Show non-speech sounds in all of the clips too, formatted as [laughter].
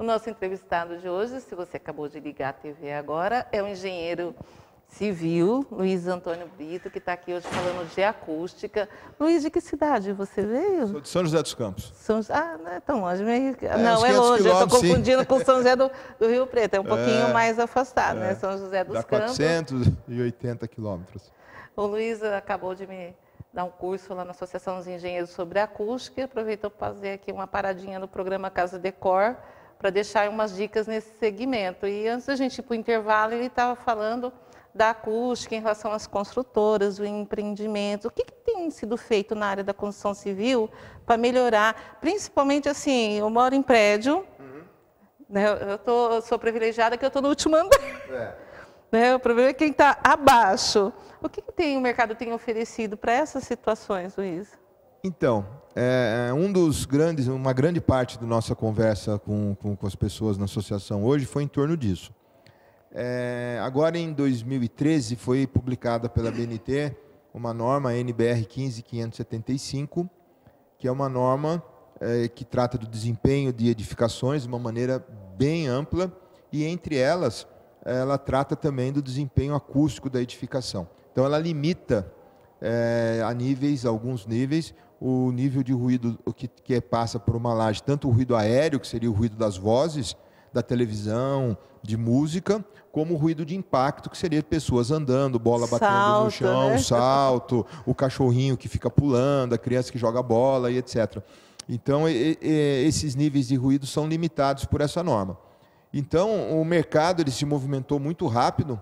O nosso entrevistado de hoje, se você acabou de ligar a TV agora, é o engenheiro civil Luiz Antônio Brito, que está aqui hoje falando de acústica. Luiz, de que cidade você veio? Sou de São José dos Campos. São... Ah, não é tão longe. Meio... É, não, é longe. Eu estou confundindo sim. com São José do, do, Rio Preto. É um é, pouquinho mais afastado, né? é, né? São José dos dá Campos. 480 quilômetros. O Luiz acabou de me dar um curso lá na Associação dos Engenheiros sobre Acústica. Aproveitou para fazer aqui uma paradinha no programa Casa Decor para deixar umas dicas nesse segmento. E antes da gente ir para o intervalo, ele estava falando da acústica em relação às construtoras, o empreendimento. O que, que tem sido feito na área da construção civil para melhorar? Principalmente assim, eu moro em prédio, uhum. né, eu, tô, eu sou privilegiada que eu estou no último andar. É. [laughs] Né, o problema é quem está abaixo. O que, que tem, o mercado tem oferecido para essas situações, Luiz? Então, é, é, um dos grandes, uma grande parte da nossa conversa com, com, com as pessoas na associação hoje foi em torno disso. É, agora, em 2013, foi publicada pela BNT uma norma, NBR 15575, que é uma norma é, que trata do desempenho de edificações de uma maneira bem ampla, e entre elas, ela trata também do desempenho acústico da edificação. Então, ela limita é, a níveis, alguns níveis, o nível de ruído que, que é, passa por uma laje, tanto o ruído aéreo, que seria o ruído das vozes, da televisão, de música, como o ruído de impacto, que seria pessoas andando, bola salto, batendo no chão, né? salto, o cachorrinho que fica pulando, a criança que joga bola e etc. Então, e, e, esses níveis de ruído são limitados por essa norma. Então, o mercado ele se movimentou muito rápido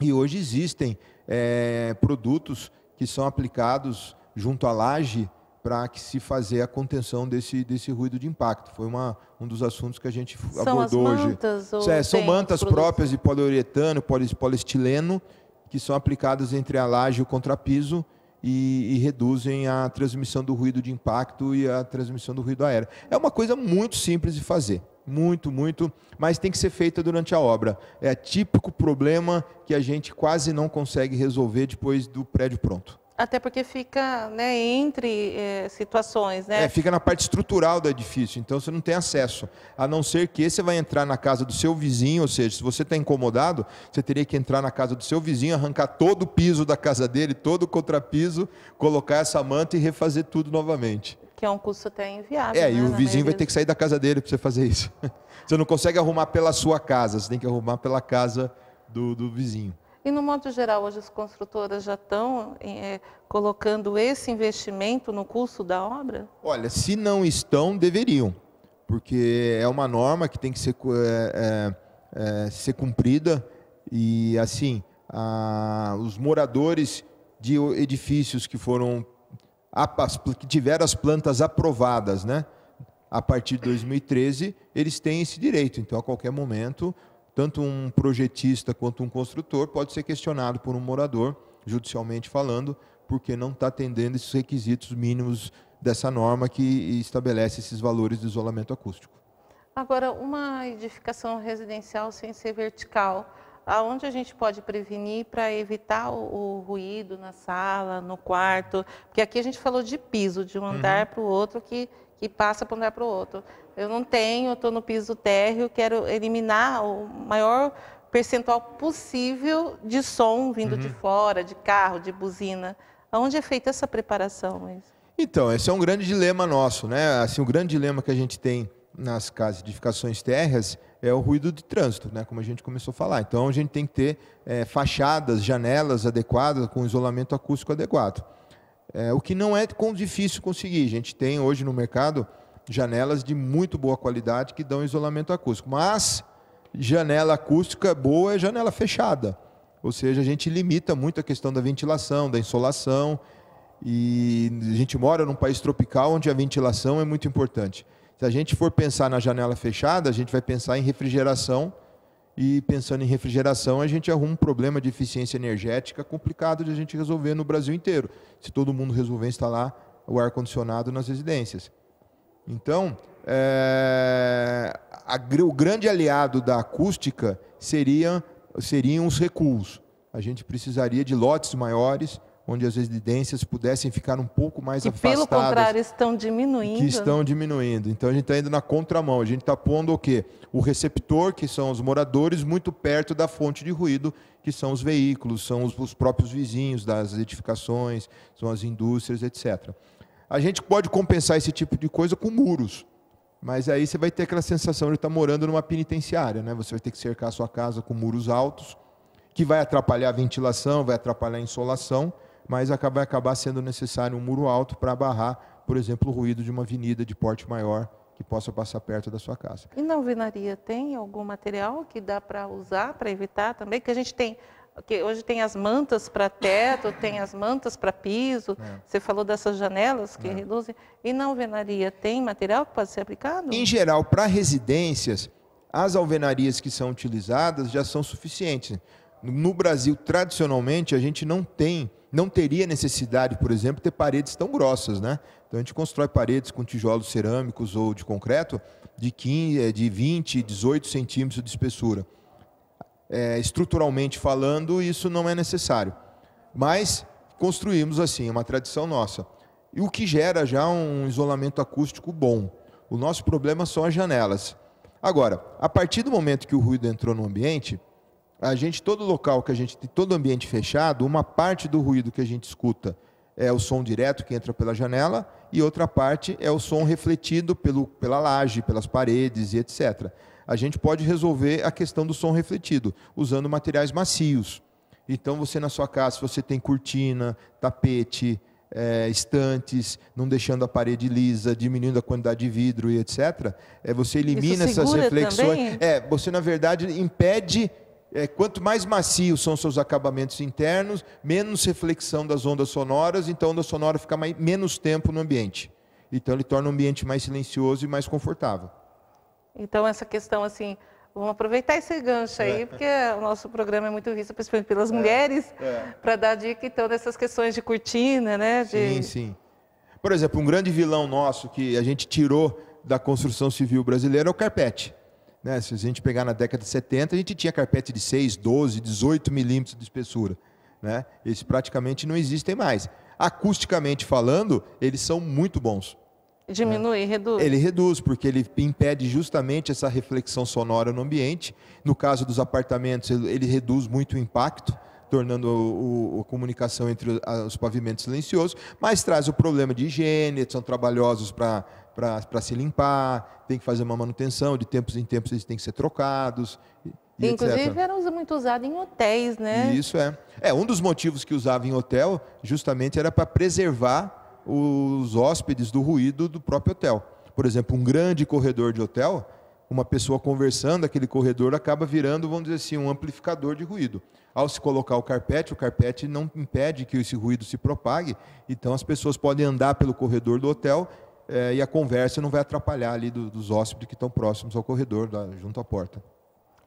e hoje existem é, produtos que são aplicados junto à laje para que se fazer a contenção desse, desse ruído de impacto. Foi uma, um dos assuntos que a gente são abordou mantas, hoje. É, são mantas próprias de poliuretano, poliestileno, que são aplicadas entre a laje e o contrapiso e, e, reduzem a transmissão do ruído de impacto e a transmissão do ruído aéreo. É uma coisa muito simples de fazer muito, muito, mas tem que ser feita durante a obra. É típico problema que a gente quase não consegue resolver depois do prédio pronto. Até porque fica né, entre é, situações, né? É, fica na parte estrutural do edifício, então você não tem acesso. A não ser que você vai entrar na casa do seu vizinho, ou seja, se você está incomodado, você teria que entrar na casa do seu vizinho, arrancar todo o piso da casa dele, todo o contrapiso, colocar essa manta e refazer tudo novamente. Que é um custo até inviável. É, né, e o vizinho vai ter que sair da casa dele para você fazer isso. [laughs] Você não consegue arrumar pela sua casa, você tem que arrumar pela casa do, do vizinho. E, no modo geral, hoje as construtoras já estão é, eh, colocando esse investimento no custo da obra? Olha, se não estão, deveriam, porque é uma norma que tem que ser, é, é, ser cumprida e, assim, a, os moradores de edifícios que foram que tiveram as plantas aprovadas, né? A partir de 2013, eles têm esse direito. Então, a qualquer momento, tanto um projetista quanto um construtor pode ser questionado por um morador, judicialmente falando, porque não está atendendo esses requisitos mínimos dessa norma que estabelece esses valores de isolamento acústico. Agora, uma edificação residencial sem ser vertical, aonde a gente pode prevenir para evitar o, o, ruído na sala, no quarto, porque aqui a gente falou de piso, de um uhum. andar uhum. para o outro que, que passa para um andar para o outro. Eu não tenho, estou no piso térreo, quero eliminar o maior percentual possível de som vindo uhum. de fora, de carro, de buzina. Aonde é feita essa preparação, Então, esse é um grande dilema nosso, né? Assim, o grande dilema que a gente tem nas casas, edificações térreas é o ruído de trânsito, né? como a gente começou a falar. Então a gente tem que ter é, fachadas, janelas adequadas, com isolamento acústico adequado. É, o que não é difícil conseguir. A gente tem hoje no mercado janelas de muito boa qualidade que dão isolamento acústico. Mas janela acústica boa é janela fechada. Ou seja, a gente limita muito a questão da ventilação, da insolação. E a gente mora num país tropical onde a ventilação é muito importante. Se a gente for pensar na janela fechada, a gente vai pensar em refrigeração e pensando em refrigeração, a gente arruma um problema de eficiência energética complicado de a gente resolver no Brasil inteiro. Se todo mundo resolver instalar o ar condicionado nas residências. Então, é, a, o grande aliado da acústica seria, seriam os recuos. A gente precisaria de lotes maiores onde as residências pudessem ficar um pouco mais que, afastadas. Que, pelo contrário, estão diminuindo. Que estão diminuindo. Então, a gente está indo na contramão. A gente está pondo o quê? O receptor, que são os moradores, muito perto da fonte de ruído, que são os veículos, são os, os próprios vizinhos das edificações, são as indústrias, etc. A gente pode compensar esse tipo de coisa com muros. Mas aí você vai ter aquela sensação de estar tá morando numa penitenciária, né? Você vai ter que cercar a sua casa com muros altos, que vai atrapalhar a ventilação, vai atrapalhar a insolação, mas vai acabar sendo necessário um muro alto para barrar, por exemplo, o ruído de uma avenida de porte maior que possa passar perto da sua casa. E na alvenaria tem algum material que dá para usar para evitar também? Que a gente tem que hoje tem as mantas para teto, tem as mantas para piso. É. Você falou dessas janelas que é. reduzem. E na alvenaria tem material que pode ser aplicado? Em geral, para residências, as alvenarias que são utilizadas já são suficientes. No Brasil, tradicionalmente, a gente não tem não teria necessidade, por exemplo, ter paredes tão grossas, né? Então a gente constrói paredes com tijolos cerâmicos ou de concreto de 15, eh, de 20, 18 centímetros de espessura. É, estruturalmente falando, isso não é necessário. Mas construímos assim, é uma tradição nossa. E o que gera já um isolamento acústico bom. O nosso problema são as janelas. Agora, a partir do momento que o ruído entrou no ambiente, a gente, todo local que a gente tem, todo ambiente fechado, uma parte do ruído que a gente escuta é o som direto que entra pela janela e outra parte é o som refletido pelo, pela laje, pelas paredes e etc. A gente pode resolver a questão do som refletido usando materiais macios. Então, você na sua casa, se você tem cortina, tapete, é, estantes, não deixando a parede lisa, diminuindo a quantidade de vidro e etc. É, você elimina essas reflexões. Também? É, você na verdade impede é, quanto mais macios são seus acabamentos internos, menos reflexão das ondas sonoras, então a onda sonora fica mais, menos tempo no ambiente. Então ele torna o ambiente mais silencioso e mais confortável. Então essa questão assim, vamos aproveitar esse gancho aí, é. porque o nosso programa é muito visto, principalmente pelas é. mulheres, é. para dar dica então dessas questões de cortina, né? De... Sim, sim. Por exemplo, um grande vilão nosso que a gente tirou da construção civil brasileira é o carpete. Né? Se a gente pegar na década de 70, a gente tinha carpete de 6, 12, 18 milímetros de espessura. Né? Esses praticamente não existem mais. Acusticamente falando, eles são muito bons. Diminui, né? reduz. Ele reduz, porque ele impede justamente essa reflexão sonora no ambiente. No caso dos apartamentos, ele reduz muito o impacto tornando o, o, a comunicação entre os pavimentos silencioso, mas traz o problema de higiene, são trabalhosos para para se limpar, tem que fazer uma manutenção, de tempos em tempos eles têm que ser trocados. E inclusive era muito usado em hotéis, né? Isso é. É, um dos motivos que usava em hotel justamente era para preservar os hóspedes do ruído do próprio hotel. Por exemplo, um grande corredor de hotel, uma pessoa conversando, aquele corredor acaba virando, vamos dizer assim, um amplificador de ruído. Ao se colocar o carpete, o carpete não impede que esse ruído se propague, então as pessoas podem andar pelo corredor do hotel é, e a conversa não vai atrapalhar ali do, dos hóspedes que estão próximos ao corredor, da, junto à porta.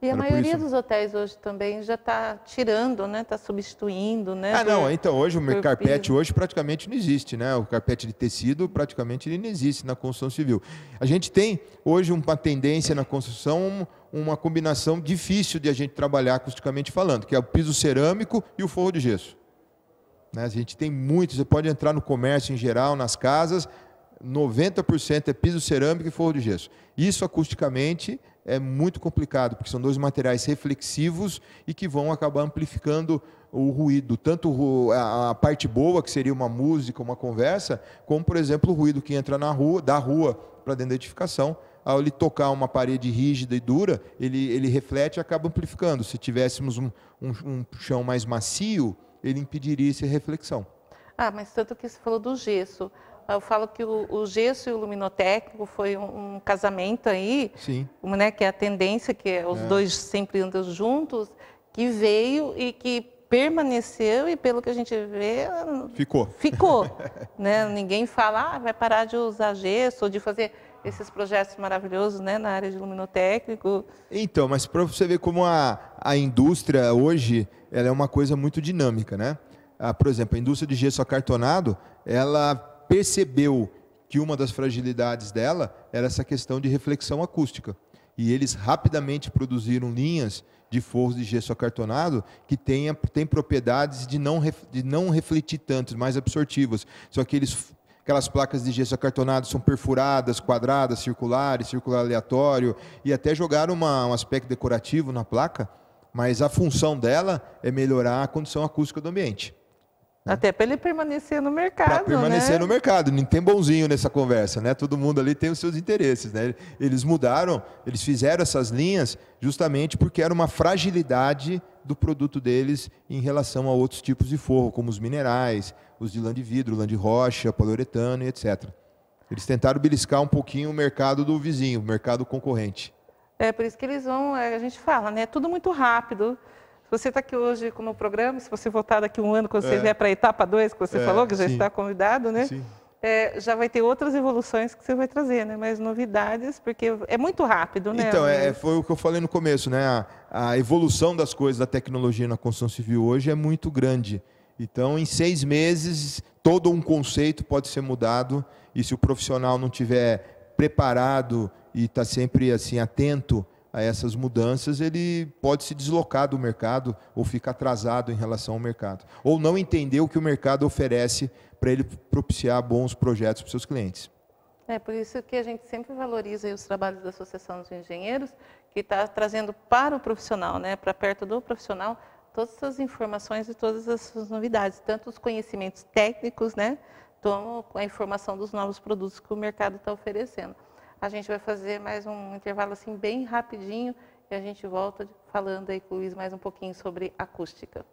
E a maioria dos hotéis hoje também já está tirando, né? Está substituindo, né? Ah, não. Então hoje o carpete hoje praticamente não existe, né? O carpete de tecido praticamente não existe na construção civil. A gente tem hoje uma tendência na construção, uma combinação difícil de a gente trabalhar acusticamente falando, que é o piso cerâmico e o forro de gesso. Né? A gente tem muito. Você pode entrar no comércio em geral, nas casas, 90% é piso cerâmico e forro de gesso. Isso acusticamente é muito complicado, porque são dois materiais reflexivos e que vão acabar amplificando o ruído, tanto a parte boa, que seria uma música, uma conversa, como, por exemplo, o ruído que entra na rua, da rua para dentro da edificação, ao ele tocar uma parede rígida e dura, ele, ele reflete e acaba amplificando. Se tivéssemos um, um, um chão mais macio, ele impediria essa reflexão. Ah, mas tanto que você falou do gesso. Eu falo que o, o gesso e o luminotécnico foi um, um casamento aí, Sim. Né, que é a tendência, que é os é. dois sempre andam juntos, que veio e que permaneceu e pelo que a gente vê ficou ficou [laughs] né ninguém fala ah, vai parar de usar gesso ou de fazer esses projetos maravilhosos né na área de luminotécnico então mas para você ver como a, a indústria hoje ela é uma coisa muito dinâmica né ah, por exemplo a indústria de gesso acartonado ela percebeu que uma das fragilidades dela era essa questão de reflexão acústica. E eles rapidamente produziram linhas de forros de gesso acartonado que tenha, tem propriedades de não, de não refletir tanto, mais absortivas. Só que eles, aquelas placas de gesso acartonado são perfuradas, quadradas, circulares, circular aleatório, e até jogaram uma, um aspecto decorativo na placa, mas a função dela é melhorar a condição acústica do ambiente. Né? Até para ele permanecer no mercado. Para permanecer né? no mercado. Nem tem bonzinho nessa conversa, né? Todo mundo ali tem os seus interesses. Né? Eles mudaram, eles fizeram essas linhas justamente porque era uma fragilidade do produto deles em relação a outros tipos de forro, como os minerais, os de lã de vidro, lã de rocha, poliuretano e etc. Eles tentaram beliscar um pouquinho o mercado do vizinho, o mercado concorrente. É por isso que eles vão, é, a gente fala, né? É tudo muito rápido. Se você está aqui hoje no programa, se você voltar daqui um ano, quando é. você vier para a etapa 2, que você é, falou, que já sim. está convidado, né? Sim. É, já vai ter outras evoluções que você vai trazer, né? Mais novidades, porque é muito rápido, né? Então, é, é, foi o que eu falei no começo, né? A, a, evolução das coisas, da tecnologia na construção civil hoje é muito grande. Então, em seis meses, todo um conceito pode ser mudado e se o profissional não tiver preparado e está sempre assim atento a essas mudanças, ele pode se deslocar do mercado ou fica atrasado em relação ao mercado, ou não entender o que o mercado oferece para ele propiciar bons projetos para seus clientes. É por isso que a gente sempre valoriza os trabalhos da Associação dos Engenheiros, que está trazendo para o profissional, né, para perto do profissional, todas essas informações e todas essas novidades, tanto os conhecimentos técnicos, né, como a informação dos novos produtos que o mercado está oferecendo. A gente vai fazer mais um intervalo assim bem rapidinho e a gente volta falando aí com o Luiz mais um pouquinho sobre acústica.